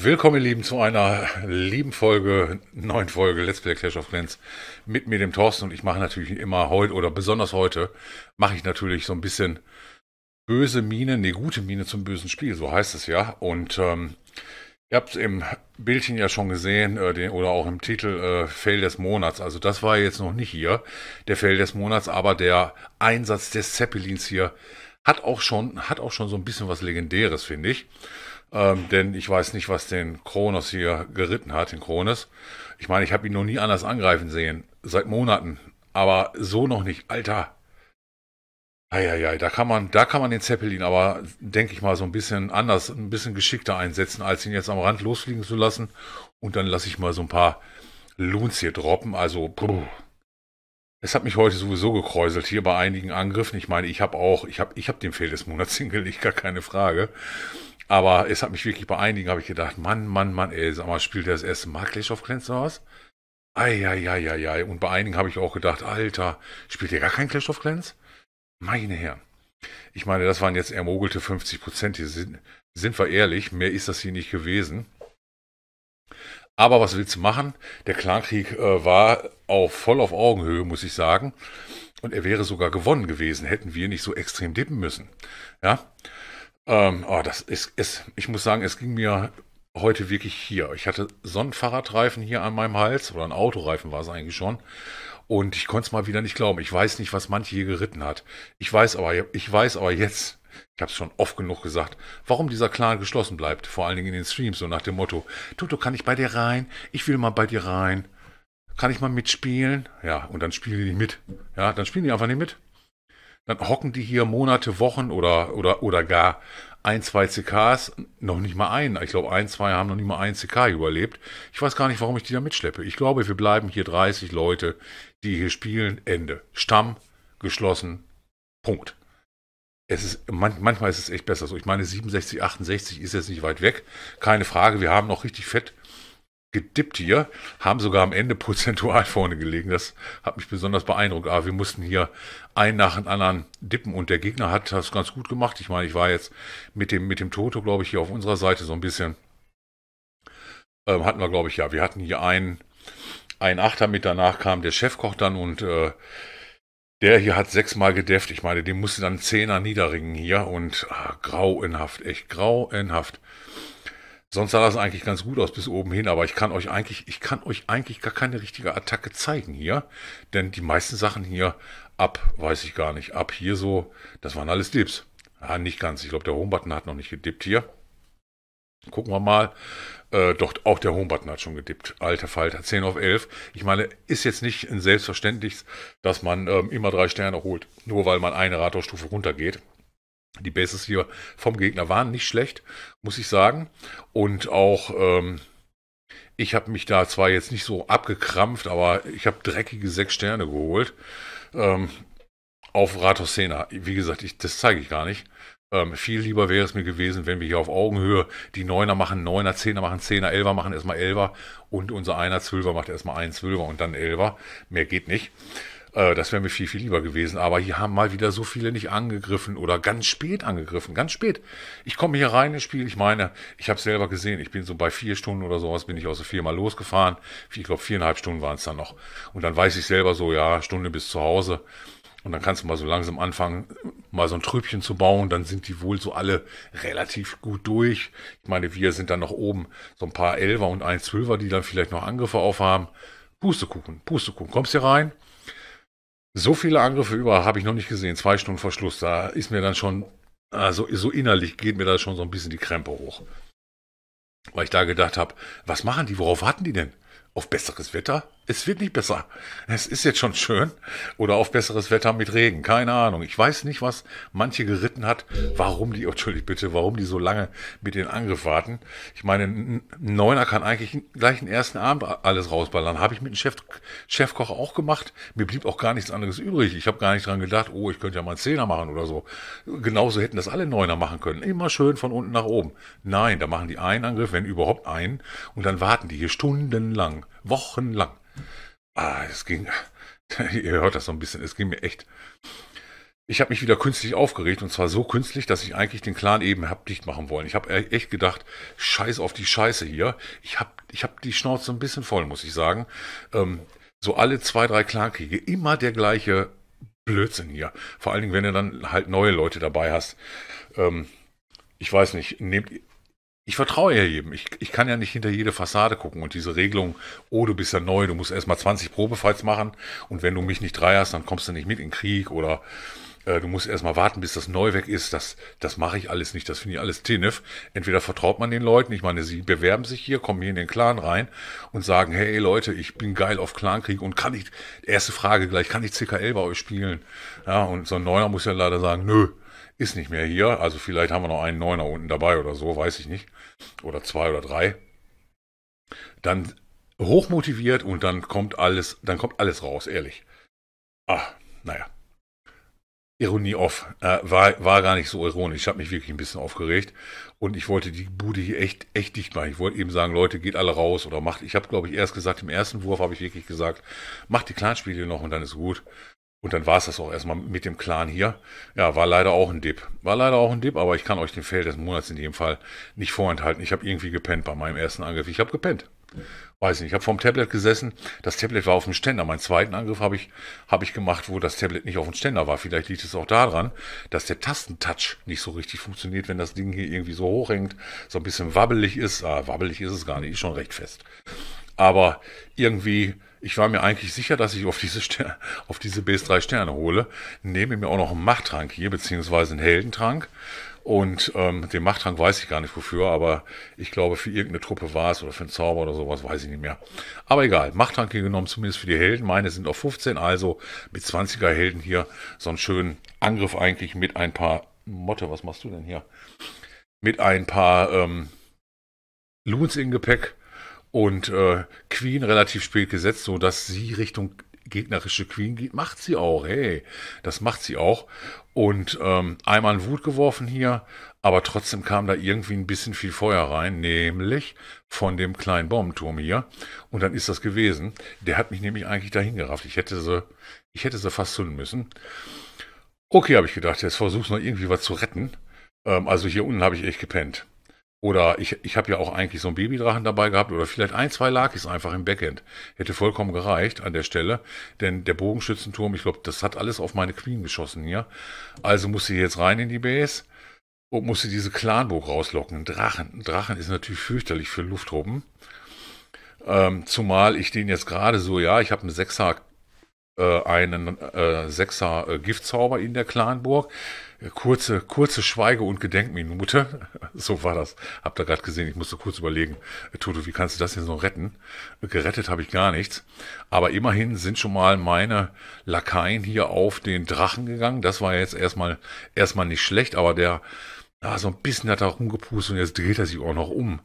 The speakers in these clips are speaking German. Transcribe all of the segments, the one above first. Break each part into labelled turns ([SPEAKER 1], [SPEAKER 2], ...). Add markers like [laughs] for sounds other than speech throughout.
[SPEAKER 1] Willkommen, ihr Lieben, zu einer lieben Folge, neuen Folge Let's Play Clash of Clans mit mir, dem Thorsten. Und ich mache natürlich immer heute oder besonders heute, mache ich natürlich so ein bisschen böse Mine, ne, gute Mine zum bösen Spiel, so heißt es ja. Und ähm, ihr habt es im Bildchen ja schon gesehen äh, den, oder auch im Titel äh, Fail des Monats. Also das war jetzt noch nicht hier der Fail des Monats, aber der Einsatz des Zeppelins hier hat auch schon, hat auch schon so ein bisschen was Legendäres, finde ich. Ähm, denn ich weiß nicht, was den Kronos hier geritten hat, den Kronos. Ich meine, ich habe ihn noch nie anders angreifen sehen. Seit Monaten. Aber so noch nicht. Alter. Eieiei, da kann man, da kann man den Zeppelin aber, denke ich mal, so ein bisschen anders, ein bisschen geschickter einsetzen, als ihn jetzt am Rand losfliegen zu lassen. Und dann lasse ich mal so ein paar Loons hier droppen. Also, bruh. Es hat mich heute sowieso gekräuselt hier bei einigen Angriffen. Ich meine, ich habe auch, ich habe ich hab den Fehl des Monats [laughs] hingelegt, gar keine Frage. Aber es hat mich wirklich bei einigen, habe ich gedacht, Mann, Mann, Mann, ey, sag mal, spielt er das erste Mal Clash of Clans oder was? Eieieiei. Und bei einigen habe ich auch gedacht, Alter, spielt ihr gar kein Clash of Clans? Meine Herren. Ich meine, das waren jetzt ermogelte 50 Prozent. Sind, sind wir ehrlich, mehr ist das hier nicht gewesen. Aber was willst du machen? Der Clankrieg äh, war auf, voll auf Augenhöhe, muss ich sagen. Und er wäre sogar gewonnen gewesen, hätten wir nicht so extrem dippen müssen. Ja. Ähm, oh, das ist, ist, ich muss sagen, es ging mir heute wirklich hier. Ich hatte so einen Fahrradreifen hier an meinem Hals oder ein Autoreifen war es eigentlich schon. Und ich konnte es mal wieder nicht glauben. Ich weiß nicht, was manche hier geritten hat. Ich weiß aber, ich weiß aber jetzt, ich habe es schon oft genug gesagt, warum dieser Clan geschlossen bleibt, vor allen Dingen in den Streams, so nach dem Motto, Toto, kann ich bei dir rein? Ich will mal bei dir rein. Kann ich mal mitspielen? Ja, und dann spielen die nicht mit. Ja, dann spielen die einfach nicht mit. Dann hocken die hier Monate, Wochen oder, oder, oder gar ein, zwei CKs, noch nicht mal einen. Ich glaube, ein, zwei haben noch nicht mal einen CK überlebt. Ich weiß gar nicht, warum ich die da mitschleppe. Ich glaube, wir bleiben hier 30 Leute, die hier spielen. Ende. Stamm geschlossen. Punkt. Es ist, man, manchmal ist es echt besser so. Ich meine, 67, 68 ist jetzt nicht weit weg. Keine Frage. Wir haben noch richtig fett gedippt hier, haben sogar am Ende prozentual [laughs] vorne gelegen. Das hat mich besonders beeindruckt. Aber ah, wir mussten hier einen nach dem anderen dippen und der Gegner hat das ganz gut gemacht. Ich meine, ich war jetzt mit dem, mit dem Toto, glaube ich, hier auf unserer Seite so ein bisschen. Ähm, hatten wir, glaube ich, ja. Wir hatten hier einen, einen Achter mit, danach kam der Chefkoch dann und äh, der hier hat sechsmal gedeft. Ich meine, den musste dann Zehner niederringen hier und ah, grauenhaft, echt grauenhaft. Sonst sah das eigentlich ganz gut aus bis oben hin, aber ich kann euch eigentlich, ich kann euch eigentlich gar keine richtige Attacke zeigen hier, denn die meisten Sachen hier ab, weiß ich gar nicht, ab hier so, das waren alles Dips. Ah, nicht ganz. Ich glaube, der Home-Button hat noch nicht gedippt hier. Gucken wir mal. Äh, doch, auch der Home-Button hat schon gedippt. Alter Falter, 10 auf 11. Ich meine, ist jetzt nicht ein Selbstverständliches, dass man ähm, immer drei Sterne holt, nur weil man eine Rathausstufe runtergeht. Die Bases hier vom Gegner waren nicht schlecht, muss ich sagen. Und auch ähm, ich habe mich da zwar jetzt nicht so abgekrampft, aber ich habe dreckige sechs Sterne geholt ähm, auf Rathaus Sena. Wie gesagt, ich, das zeige ich gar nicht. Ähm, viel lieber wäre es mir gewesen, wenn wir hier auf Augenhöhe die Neuner machen, Neuner, Zehner machen, Zehner, Elfer machen erstmal Elfer und unser Einer Zwölfer macht erstmal einen Zwölfer und dann Elfer. Mehr geht nicht. Äh, das wäre mir viel, viel lieber gewesen. Aber hier haben mal wieder so viele nicht angegriffen oder ganz spät angegriffen. Ganz spät. Ich komme hier rein ins Spiel. Ich meine, ich habe selber gesehen. Ich bin so bei vier Stunden oder sowas, bin ich aus der Firma losgefahren. Ich glaube, viereinhalb Stunden waren es dann noch. Und dann weiß ich selber so, ja, Stunde bis zu Hause. Und dann kannst du mal so langsam anfangen, mal so ein Trübchen zu bauen. Dann sind die wohl so alle relativ gut durch. Ich meine, wir sind dann noch oben so ein paar Elfer und ein Zwölfer, die dann vielleicht noch Angriffe aufhaben. Pustekuchen, Pustekuchen. Kommst hier rein, so viele Angriffe über habe ich noch nicht gesehen. Zwei Stunden vor Schluss. Da ist mir dann schon, also so innerlich geht mir da schon so ein bisschen die Krempe hoch. Weil ich da gedacht habe, was machen die? Worauf warten die denn? Auf besseres Wetter? Es wird nicht besser. Es ist jetzt schon schön oder auf besseres Wetter mit Regen. Keine Ahnung. Ich weiß nicht, was manche geritten hat, warum die, oh, entschuldigt bitte, warum die so lange mit den Angriff warten. Ich meine, ein Neuner kann eigentlich gleich den ersten Abend alles rausballern. Habe ich mit dem Chef, Chefkoch auch gemacht. Mir blieb auch gar nichts anderes übrig. Ich habe gar nicht dran gedacht, oh, ich könnte ja mal einen Zehner machen oder so. Genauso hätten das alle Neuner machen können. Immer schön von unten nach oben. Nein, da machen die einen Angriff, wenn überhaupt einen. Und dann warten die hier stundenlang, wochenlang. Ah, es ging. [laughs] Ihr hört das so ein bisschen. Es ging mir echt. Ich habe mich wieder künstlich aufgeregt und zwar so künstlich, dass ich eigentlich den Clan eben hab dicht machen wollen. Ich habe echt gedacht, scheiß auf die Scheiße hier. Ich habe ich hab die Schnauze ein bisschen voll, muss ich sagen. Ähm, so alle zwei, drei Clankriege, immer der gleiche Blödsinn hier. Vor allen Dingen, wenn du dann halt neue Leute dabei hast. Ähm, ich weiß nicht, nehmt, ich vertraue ja jedem. Ich, ich kann ja nicht hinter jede Fassade gucken. Und diese Regelung, oh, du bist ja neu, du musst erstmal 20 Probefights machen und wenn du mich nicht drei hast, dann kommst du nicht mit in Krieg oder äh, du musst erstmal warten, bis das neu weg ist. Das, das mache ich alles nicht. Das finde ich alles TNF. Entweder vertraut man den Leuten, ich meine, sie bewerben sich hier, kommen hier in den Clan rein und sagen, hey Leute, ich bin geil auf Clankrieg und kann ich, erste Frage gleich, kann ich CKL bei euch spielen? Ja, und so ein Neuner muss ja leider sagen, nö. Ist nicht mehr hier, also vielleicht haben wir noch einen Neuner unten dabei oder so, weiß ich nicht oder zwei oder drei, dann hochmotiviert und dann kommt alles, dann kommt alles raus, ehrlich. Ah, naja. Ironie off. Äh, war, war gar nicht so ironisch. Ich habe mich wirklich ein bisschen aufgeregt. Und ich wollte die Bude hier echt, echt dicht machen. Ich wollte eben sagen, Leute, geht alle raus oder macht. Ich habe, glaube ich, erst gesagt, im ersten Wurf habe ich wirklich gesagt, macht die Clanspiele noch und dann ist gut. Und dann war es das auch erstmal mit dem Clan hier. Ja, war leider auch ein Dip. War leider auch ein Dip, aber ich kann euch den Fail des Monats in jedem Fall nicht vorenthalten. Ich habe irgendwie gepennt bei meinem ersten Angriff. Ich habe gepennt. Weiß nicht, ich habe vorm Tablet gesessen. Das Tablet war auf dem Ständer. Mein zweiten Angriff habe ich, hab ich gemacht, wo das Tablet nicht auf dem Ständer war. Vielleicht liegt es auch daran, dass der Tastentouch nicht so richtig funktioniert, wenn das Ding hier irgendwie so hochhängt, so ein bisschen wabbelig ist. Ah, wabbelig ist es gar nicht, ist schon recht fest. Aber irgendwie ich war mir eigentlich sicher, dass ich auf diese, Ster [laughs] auf diese Base 3 Sterne hole, nehme mir auch noch einen Machttrank hier, beziehungsweise einen Heldentrank. Und ähm, den Machttrank weiß ich gar nicht wofür, aber ich glaube, für irgendeine Truppe war es oder für einen Zauber oder sowas, weiß ich nicht mehr. Aber egal, Machttrank hier genommen, zumindest für die Helden. Meine sind auf 15, also mit 20er Helden hier so einen schönen Angriff eigentlich mit ein paar. Motte, was machst du denn hier? Mit ein paar ähm, Loons in Gepäck und äh, Queen relativ spät gesetzt, so dass sie Richtung gegnerische Queen geht. Macht sie auch, hey, das macht sie auch. Und ähm, einmal in Wut geworfen hier, aber trotzdem kam da irgendwie ein bisschen viel Feuer rein, nämlich von dem kleinen Bombenturm hier. Und dann ist das gewesen. Der hat mich nämlich eigentlich dahin gerafft. Ich hätte sie, ich hätte sie fast zünden müssen. Okay, habe ich gedacht, jetzt versuch's noch irgendwie was zu retten. Ähm, also hier unten habe ich echt gepennt. Oder ich, ich habe ja auch eigentlich so einen Babydrachen dabei gehabt oder vielleicht ein, zwei Lakis einfach im Backend. Hätte vollkommen gereicht an der Stelle, denn der Bogenschützenturm, ich glaube, das hat alles auf meine Queen geschossen hier. Also musste ich jetzt rein in die Base und musste diese Clanburg rauslocken. Ein Drachen, ein Drachen ist natürlich fürchterlich für Lufttruppen. Ähm, zumal ich den jetzt gerade so, ja, ich habe einen 6er äh, einen äh, Sechser äh, Giftzauber in der Clanburg. Äh, kurze, kurze Schweige- und Gedenkminute. [laughs] so war das. Habt ihr gerade gesehen. Ich musste kurz überlegen, äh, Toto, wie kannst du das jetzt so retten? Äh, gerettet habe ich gar nichts. Aber immerhin sind schon mal meine Lakaien hier auf den Drachen gegangen. Das war jetzt erstmal, erstmal nicht schlecht, aber der, ah, so ein bisschen hat er rumgepustet und jetzt dreht er sich auch noch um.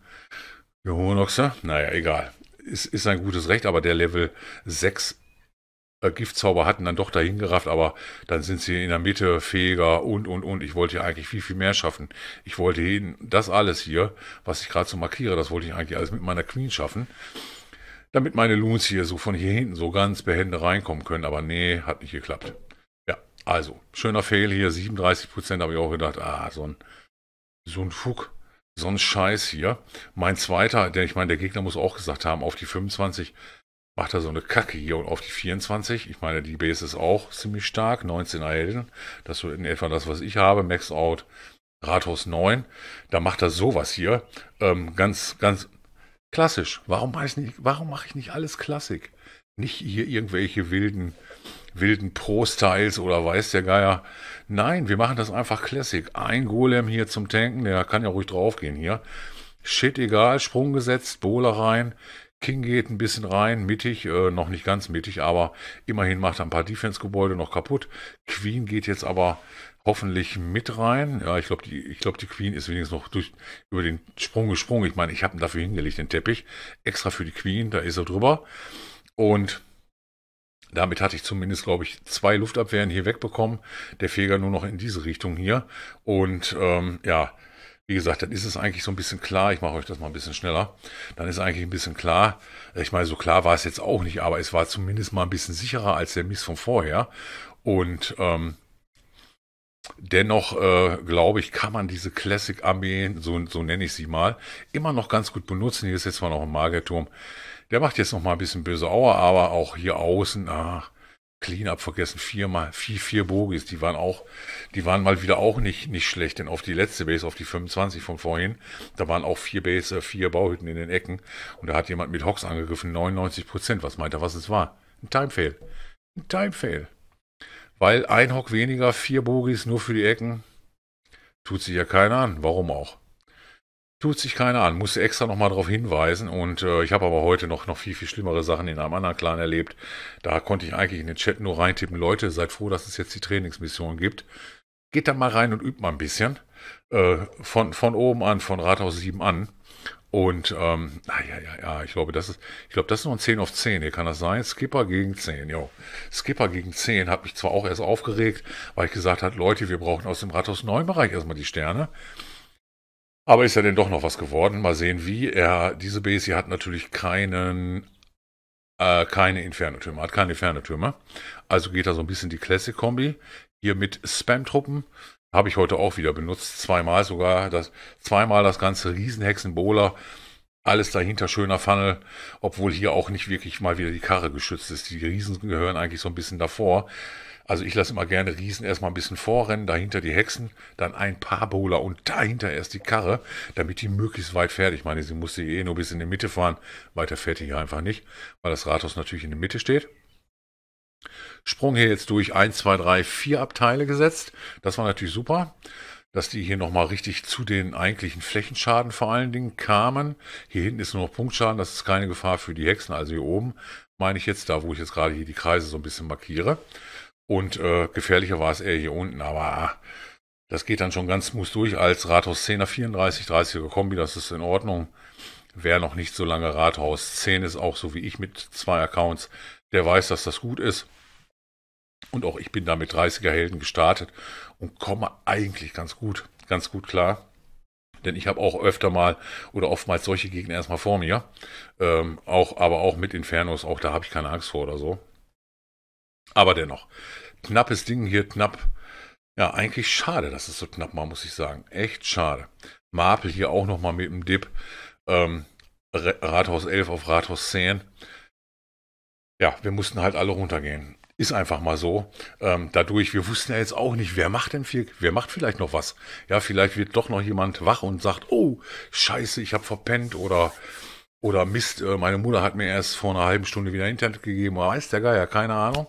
[SPEAKER 1] Johonoxer? Naja, egal. Ist, ist ein gutes Recht, aber der Level 6 äh, Giftzauber hatten dann doch dahin gerafft, aber dann sind sie in der Mitte fähiger und, und, und. Ich wollte ja eigentlich viel, viel mehr schaffen. Ich wollte hin, das alles hier, was ich gerade so markiere, das wollte ich eigentlich alles mit meiner Queen schaffen. Damit meine Loons hier so von hier hinten so ganz behende reinkommen können. Aber nee, hat nicht geklappt. Ja, also, schöner Fail hier, 37% Prozent habe ich auch gedacht, ah, so ein, so ein Fuck so ein Scheiß hier. Mein zweiter, der, ich meine, der Gegner muss auch gesagt haben, auf die 25 macht er so eine Kacke hier auf die 24. Ich meine, die Base ist auch ziemlich stark, 19 Helden. Das ist so in etwa das, was ich habe. Max Out, Rathaus 9. Da macht er sowas hier. Ähm, ganz, ganz klassisch. Warum mache ich nicht, warum mache ich nicht alles Klassik? Nicht hier irgendwelche wilden, wilden Pro-Styles oder weiß der Geier. Nein, wir machen das einfach Classic. Ein Golem hier zum Tanken, der kann ja ruhig draufgehen hier. Shit egal, Sprung gesetzt, Bowler rein, King geht ein bisschen rein, mittig, äh, noch nicht ganz mittig, aber immerhin macht er ein paar Defense-Gebäude noch kaputt. Queen geht jetzt aber hoffentlich mit rein. Ja, ich glaube, die, glaub, die Queen ist wenigstens noch durch, über den Sprung gesprungen. Ich meine, ich habe ihn dafür hingelegt, den Teppich. Extra für die Queen, da ist er drüber. Und damit hatte ich zumindest, glaube ich, zwei Luftabwehren hier wegbekommen. Der Feger nur noch in diese Richtung hier. Und ähm, ja, wie gesagt, dann ist es eigentlich so ein bisschen klar. Ich mache euch das mal ein bisschen schneller. Dann ist eigentlich ein bisschen klar. Ich meine, so klar war es jetzt auch nicht, aber es war zumindest mal ein bisschen sicherer als der Mist von vorher. Und ähm, Dennoch, äh, glaube ich, kann man diese Classic-Armeen, so, so nenne ich sie mal, immer noch ganz gut benutzen. Hier ist jetzt mal noch ein Magerturm. Der macht jetzt noch mal ein bisschen böse Aua, aber auch hier außen, ach, Cleanup vergessen, viermal, vier, vier Bogies, die waren auch, die waren mal wieder auch nicht, nicht schlecht, denn auf die letzte Base, auf die 25 von vorhin, da waren auch vier Base, äh, vier Bauhütten in den Ecken und da hat jemand mit Hawks angegriffen, 99 Prozent, was meint er, was es war? Ein Timefail. Ein Timefail. Weil ein Hock weniger, vier Bogies nur für die Ecken, tut sich ja keiner an, warum auch? tut sich keiner an. Musste extra nochmal darauf hinweisen. Und äh, ich habe aber heute noch, noch viel, viel schlimmere Sachen in einem anderen Clan erlebt. Da konnte ich eigentlich in den Chat nur reintippen, Leute, seid froh, dass es jetzt die Trainingsmission gibt. Geht da mal rein und übt mal ein bisschen. Äh, von, von oben an, von Rathaus 7 an. Und ähm, ah, ja, ja, ja, ich glaube, das ist, ich glaube, das ist noch ein 10 auf 10, hier kann das sein. Skipper gegen 10, jo. Skipper gegen 10 hat mich zwar auch erst aufgeregt, weil ich gesagt habe, Leute, wir brauchen aus dem Rathaus 9 Bereich erstmal die Sterne. Aber ist ja denn doch noch was geworden. Mal sehen, wie er. Diese Base hier hat natürlich keinen, äh, keine Inferno-Türme, hat keine Inferno-Türme. Also geht da so ein bisschen die Classic-Kombi. Hier mit Spam-Truppen. Habe ich heute auch wieder benutzt. Zweimal sogar. Das, zweimal das ganze Riesenhexen-Bowler. Alles dahinter schöner Funnel, obwohl hier auch nicht wirklich mal wieder die Karre geschützt ist. Die Riesen gehören eigentlich so ein bisschen davor. Also ich lasse immer gerne Riesen erstmal ein bisschen vorrennen, dahinter die Hexen, dann ein paar Bowler und dahinter erst die Karre, damit die möglichst weit fährt. Ich meine, sie musste eh nur bis in die Mitte fahren, weiter fährt die hier einfach nicht, weil das Rathaus natürlich in der Mitte steht. Sprung hier jetzt durch 1, 2, 3, 4 Abteile gesetzt. Das war natürlich super dass die hier nochmal richtig zu den eigentlichen Flächenschaden vor allen Dingen kamen. Hier hinten ist nur noch Punktschaden, das ist keine Gefahr für die Hexen, also hier oben meine ich jetzt, da wo ich jetzt gerade hier die Kreise so ein bisschen markiere. Und äh, gefährlicher war es eher hier unten, aber ah, das geht dann schon ganz muss durch als Rathaus 10er 34, 30er Kombi, das ist in Ordnung. Wer noch nicht so lange Rathaus 10 ist, auch so wie ich mit zwei Accounts, der weiß, dass das gut ist. Und auch ich bin da mit 30er Helden gestartet und komme eigentlich ganz gut, ganz gut klar. Denn ich habe auch öfter mal oder oftmals solche Gegner erstmal vor mir. Ähm, auch, aber auch mit Infernos, auch da habe ich keine Angst vor oder so. Aber dennoch, knappes Ding hier, knapp. Ja, eigentlich schade, dass es so knapp war, muss ich sagen. Echt schade. Marpel hier auch nochmal mit dem Dip. Ähm, Rathaus 11 auf Rathaus 10. Ja, wir mussten halt alle runtergehen. Ist einfach mal so. Ähm, dadurch, wir wussten ja jetzt auch nicht, wer macht denn viel, wer macht vielleicht noch was. Ja, vielleicht wird doch noch jemand wach und sagt, oh, scheiße, ich habe verpennt oder oder Mist, äh, meine Mutter hat mir erst vor einer halben Stunde wieder Internet gegeben, oder weiß der Geier, keine Ahnung.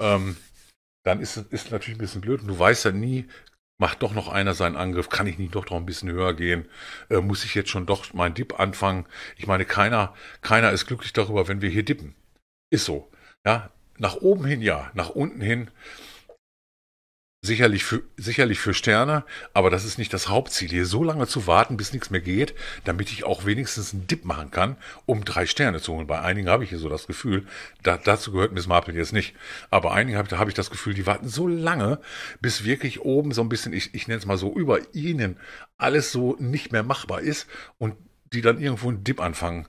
[SPEAKER 1] Ähm, dann ist es natürlich ein bisschen blöd und du weißt ja nie, macht doch noch einer seinen Angriff, kann ich nicht doch noch ein bisschen höher gehen, äh, muss ich jetzt schon doch meinen Dip anfangen. Ich meine, keiner, keiner ist glücklich darüber, wenn wir hier dippen. Ist so. Ja, nach oben hin ja, nach unten hin Sicherlich für, sicherlich für Sterne, aber das ist nicht das Hauptziel, hier so lange zu warten, bis nichts mehr geht, damit ich auch wenigstens einen Dip machen kann, um drei Sterne zu holen. Bei einigen habe ich hier so das Gefühl, da, dazu gehört Miss Marple jetzt nicht, aber einigen habe, habe ich das Gefühl, die warten so lange, bis wirklich oben so ein bisschen, ich, ich nenne es mal so, über ihnen alles so nicht mehr machbar ist und die dann irgendwo einen Dip anfangen,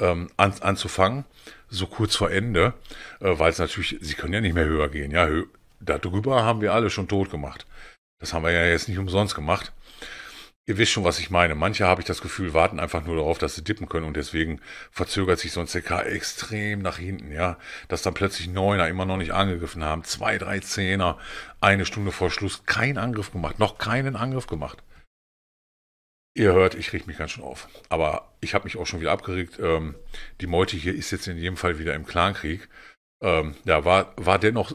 [SPEAKER 1] ähm, an, anzufangen, so kurz vor Ende, äh, weil es natürlich, sie können ja nicht mehr höher gehen, ja, höher darüber haben wir alle schon tot gemacht. Das haben wir ja jetzt nicht umsonst gemacht. Ihr wisst schon, was ich meine. Manche, habe ich das Gefühl, warten einfach nur darauf, dass sie dippen können und deswegen verzögert sich so ein CK extrem nach hinten, ja. Dass dann plötzlich Neuner immer noch nicht angegriffen haben, zwei, drei Zehner, eine Stunde vor Schluss keinen Angriff gemacht, noch keinen Angriff gemacht. Ihr hört, ich rieche mich ganz schön auf. Aber ich habe mich auch schon wieder abgeregt. Ähm, die Meute hier ist jetzt in jedem Fall wieder im Clankrieg. Ähm, ja, war, war dennoch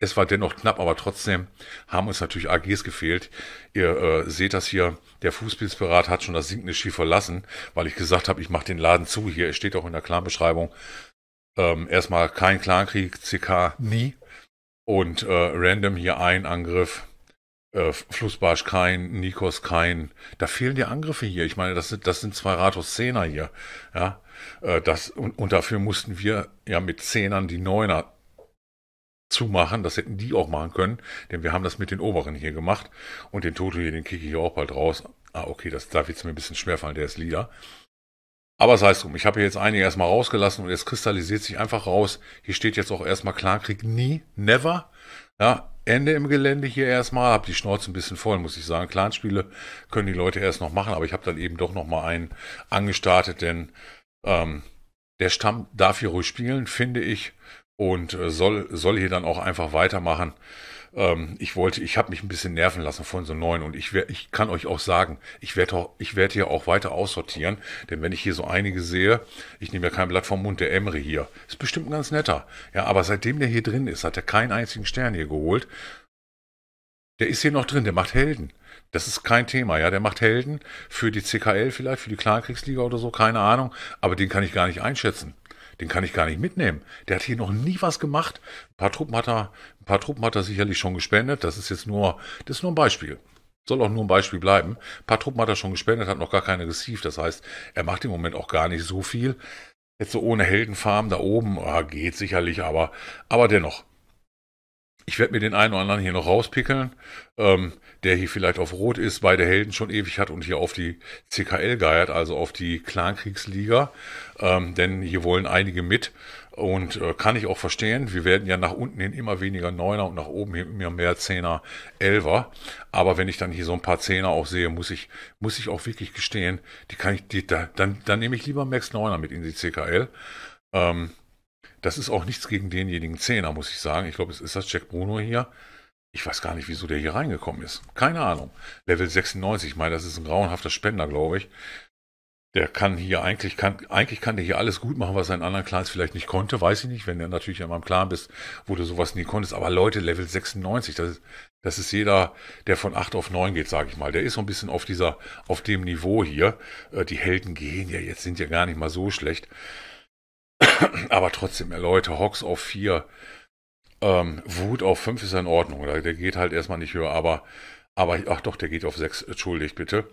[SPEAKER 1] es war dennoch knapp, aber trotzdem haben uns natürlich AGs gefehlt. Ihr äh, seht das hier, der Fußpilzpirat hat schon das sinkende Ski verlassen, weil ich gesagt habe, ich mache den Laden zu. Hier steht auch in der Clanbeschreibung ähm, erstmal kein Clankrieg, CK nie. Und äh, random hier ein Angriff, äh, Flussbarsch kein, Nikos kein. Da fehlen die Angriffe hier. Ich meine, das sind, das sind zwei Ratos Zehner hier. Ja, äh, das, und, und dafür mussten wir ja mit Zehnern die Neuner zumachen. Das hätten die auch machen können, denn wir haben das mit den Oberen hier gemacht und den Toto hier, den kicke ich auch bald raus. Ah, okay, das darf jetzt mir ein bisschen schwer fallen, der ist Leader. Aber sei es drum, ich habe jetzt einige erstmal rausgelassen und es kristallisiert sich einfach raus. Hier steht jetzt auch erstmal Klarkrieg nie, never. Ja, Ende im Gelände hier erstmal, habe die Schnauze ein bisschen voll, muss ich sagen. Clanspiele können die Leute erst noch machen, aber ich habe dann eben doch nochmal einen angestartet, denn ähm, der Stamm darf hier ruhig spielen, finde ich und äh, soll, soll hier dann auch einfach weitermachen. Ähm, ich wollte, ich habe mich ein bisschen nerven lassen von so neuen und ich, wär, ich kann euch auch sagen, ich werde ich werd hier auch weiter aussortieren, denn wenn ich hier so einige sehe, ich nehme ja kein Blatt vom Mund, der Emre hier ist bestimmt ein ganz netter. Ja, aber seitdem der hier drin ist, hat er keinen einzigen Stern hier geholt. Der ist hier noch drin, der macht Helden. Das ist kein Thema, ja. Der macht Helden für die CKL vielleicht, für die Kleinkriegsliga oder so, keine Ahnung. Aber den kann ich gar nicht einschätzen den kann ich gar nicht mitnehmen. Der hat hier noch nie was gemacht. Ein paar Truppen hat er, ein paar Truppen hat er sicherlich schon gespendet. Das ist jetzt nur, das ist nur ein Beispiel. Soll auch nur ein Beispiel bleiben. Ein paar Truppen hat er schon gespendet, hat noch gar keine gesieft. Das heißt, er macht im Moment auch gar nicht so viel. Jetzt so ohne Heldenfarm da oben ah, geht sicherlich, aber, aber dennoch. Ich werde mir den einen oder anderen hier noch rauspickeln, ähm, der hier vielleicht auf Rot ist, beide Helden schon ewig hat und hier auf die CKL geiert, also auf die Clankriegsliga. Ähm, denn hier wollen einige mit und äh, kann ich auch verstehen. Wir werden ja nach unten hin immer weniger Neuner und nach oben hin immer mehr Zehner, Elfer. Aber wenn ich dann hier so ein paar Zehner auch sehe, muss ich, muss ich auch wirklich gestehen, die kann ich, die, da, dann, dann nehme ich lieber Max Neuner mit in die CKL. Ähm, das ist auch nichts gegen denjenigen Zehner, muss ich sagen. Ich glaube, es ist das Jack Bruno hier. Ich weiß gar nicht, wieso der hier reingekommen ist. Keine Ahnung. Level 96, ich meine, das ist ein grauenhafter Spender, glaube ich. Der kann hier eigentlich, kann, eigentlich kann der hier alles gut machen, was er anderen Clans vielleicht nicht konnte, weiß ich nicht. Wenn du natürlich in meinem Clan bist, wo du sowas nie konntest. Aber Leute, Level 96, das ist, das ist jeder, der von 8 auf 9 geht, sage ich mal. Der ist so ein bisschen auf dieser, auf dem Niveau hier. Äh, die Helden gehen ja jetzt, sind ja gar nicht mal so schlecht. [coughs] Aber trotzdem, Leute, Hawks auf 4, ähm, Wut auf 5 ist ja in Ordnung. Oder? Der geht halt erstmal nicht höher, aber, aber, ach doch, der geht auf 6, entschuldigt bitte.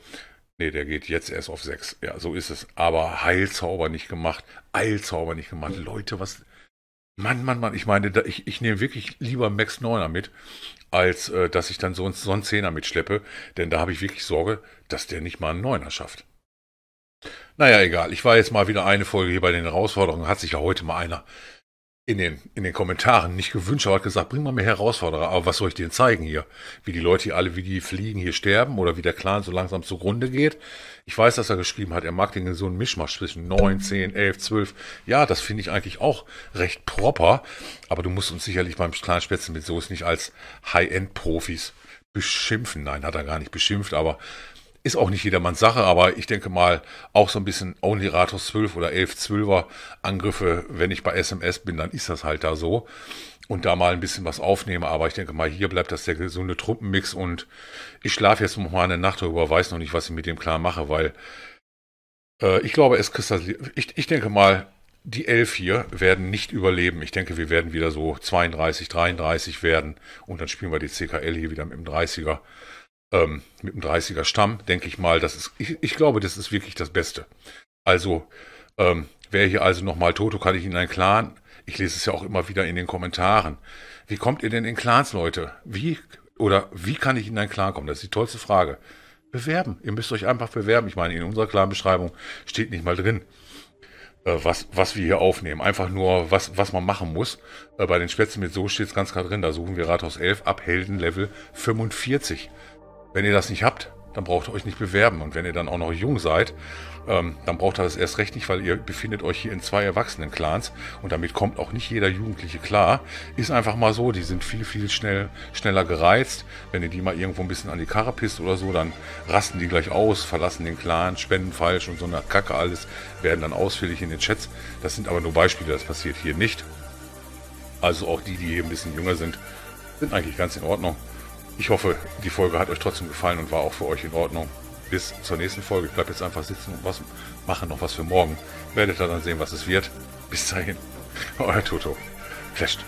[SPEAKER 1] Nee, der geht jetzt erst auf 6. Ja, so ist es. Aber Heilzauber nicht gemacht, Eilzauber nicht gemacht. Leute, was. Mann, Mann, Mann, ich meine, ich, ich nehme wirklich lieber Max 9er mit, als äh, dass ich dann so, so einen 10er mitschleppe, denn da habe ich wirklich Sorge, dass der nicht mal einen 9er schafft. Naja, egal. Ich war jetzt mal wieder eine Folge hier bei den Herausforderungen. Hat sich ja heute mal einer in den, in den Kommentaren nicht gewünscht, aber hat gesagt, bring mal mehr Herausforderer. Aber was soll ich denen zeigen hier? Wie die Leute hier alle, wie die Fliegen hier sterben oder wie der Clan so langsam zugrunde geht? Ich weiß, dass er geschrieben hat, er mag den so einen Mischmasch zwischen 9, 10, 11, 12. Ja, das finde ich eigentlich auch recht proper. Aber du musst uns sicherlich beim Clanspätzen mit Soße nicht als High-End-Profis beschimpfen. Nein, hat er gar nicht beschimpft, aber ist auch nicht jedermanns Sache, aber ich denke mal, auch so ein bisschen Only Ratos 12 oder 11 12er Angriffe, wenn ich bei SMS bin, dann ist das halt da so. Und da mal ein bisschen was aufnehme, aber ich denke mal, hier bleibt das der gesunde Truppenmix und ich schlafe jetzt noch mal eine Nacht darüber, weiß noch nicht, was ich mit dem klar mache, weil äh, ich glaube, es kristallisiert, ich, ich denke mal, die 11 hier werden nicht überleben. Ich denke, wir werden wieder so 32, 33 werden und dann spielen wir die CKL hier wieder mit dem 30er ähm, mit einem 30er Stamm, denke ich mal, das ist, ich, ich, glaube, das ist wirklich das Beste. Also, ähm, wer hier also nochmal Toto, kann ich in einen Clan, ich lese es ja auch immer wieder in den Kommentaren. Wie kommt ihr denn in Clans, Leute? Wie oder wie kann ich in einen Clan kommen? Das ist die tollste Frage. Bewerben. Ihr müsst euch einfach bewerben. Ich meine, in unserer Clan-Beschreibung steht nicht mal drin, äh, was, was wir hier aufnehmen. Einfach nur, was, was man machen muss. Äh, bei den Spätzen mit So steht es ganz klar drin. Da suchen wir Rathaus 11 ab Heldenlevel 45. Wenn ihr das nicht habt, dann braucht ihr euch nicht bewerben. Und wenn ihr dann auch noch jung seid, ähm, dann braucht ihr das erst recht nicht, weil ihr befindet euch hier in zwei Erwachsenen-Clans und damit kommt auch nicht jeder Jugendliche klar. Ist einfach mal so, die sind viel, viel schnell, schneller gereizt. Wenn ihr die mal irgendwo ein bisschen an die Karre pisst oder so, dann rasten die gleich aus, verlassen den Clan, spenden falsch und so eine Kacke alles, werden dann ausführlich in den Chats. Das sind aber nur Beispiele, das passiert hier nicht. Also auch die, die hier ein bisschen jünger sind, sind eigentlich ganz in Ordnung. Ich hoffe, die Folge hat euch trotzdem gefallen und war auch für euch in Ordnung. Bis zur nächsten Folge. Ich bleibe jetzt einfach sitzen und was, mache noch was für morgen. Werdet ihr dann sehen, was es wird. Bis dahin. [laughs] Euer Toto. Flasht.